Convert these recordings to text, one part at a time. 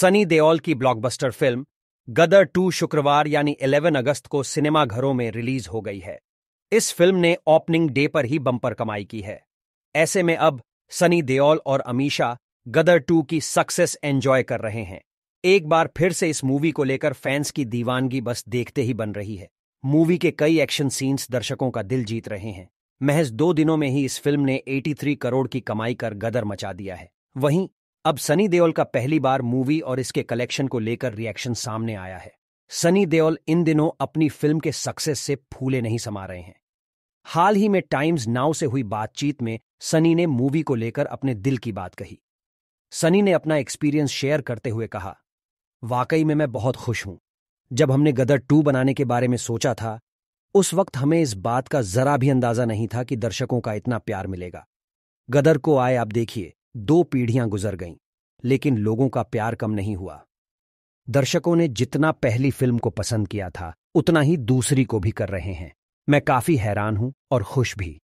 सनी देओल की blockbuster film Gadar to शुक्रवार यानी 11 अगस्त को सिनेमाघरों में रिलीज हो गई है इस फिल्म ने ओपनिंग डे पर ही बम्पर कमाई की है ऐसे में अब सनी देओल और अमीशा गदर टू की सक्सेस एंजॉय कर रहे हैं एक बार फिर से इस मूवी को लेकर फैंस की दीवानगी बस देखते ही बन रही है मूवी के कई एक्शन सीन्स दर्शकों का दिल जीत रहे हैं महज दो दिनों में ही इस फिल्म ने 83 करोड़ की कमाई कर गदर मचा दिया है वहीं अब सनी देओल का पहली बार मूवी और इसके कलेक्शन को लेकर रिएक्शन सामने आया है सनी देओल इन दिनों अपनी फिल्म के सक्सेस से फूले नहीं समा रहे हैं हाल ही में टाइम्स नाउ से हुई बातचीत में सनी ने मूवी को लेकर अपने दिल की बात कही सनी ने अपना एक्सपीरियंस शेयर करते हुए कहा वाकई में मैं बहुत खुश हूं जब हमने गदर टू बनाने के बारे में सोचा था उस वक्त हमें इस बात का जरा भी अंदाजा नहीं था कि दर्शकों का इतना प्यार मिलेगा गदर को आए आप देखिए दो पीढ़ियां गुजर गईं लेकिन लोगों का प्यार कम नहीं हुआ दर्शकों ने जितना पहली फिल्म को पसंद किया था उतना ही दूसरी को भी कर रहे हैं मैं काफी हैरान हूं और खुश भी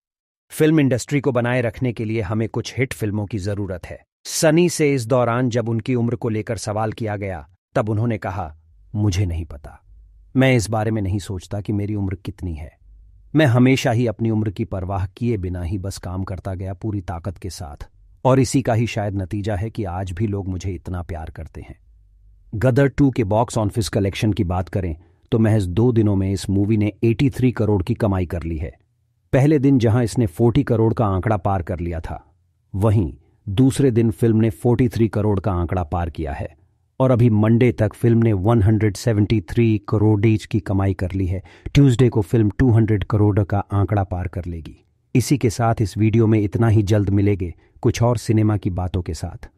फिल्म इंडस्ट्री को बनाए रखने के लिए हमें कुछ हिट फिल्मों की जरूरत है सनी से इस दौरान जब उनकी उम्र को लेकर सवाल किया गया तब उन्होंने कहा मुझे नहीं पता मैं इस बारे में नहीं सोचता कि मेरी उम्र कितनी है मैं हमेशा ही अपनी उम्र की परवाह किए बिना ही बस काम करता गया पूरी ताकत के साथ और इसी का ही शायद नतीजा है कि आज भी लोग मुझे इतना प्यार करते हैं गदर टू के बॉक्स ऑफिस कलेक्शन की बात करें तो महज दो दिनों में इस मूवी ने 83 करोड़ की कमाई कर ली है पहले दिन जहां इसने 40 करोड़ का आंकड़ा पार कर लिया था वहीं दूसरे दिन फिल्म ने 43 करोड़ का आंकड़ा पार किया है और अभी मंडे तक फिल्म ने 173 करोड़ की कमाई कर ली है ट्यूसडे को फिल्म 200 करोड़ का आंकड़ा पार कर लेगी इसी के साथ इस वीडियो में इतना ही जल्द मिलेंगे कुछ और सिनेमा की बातों के साथ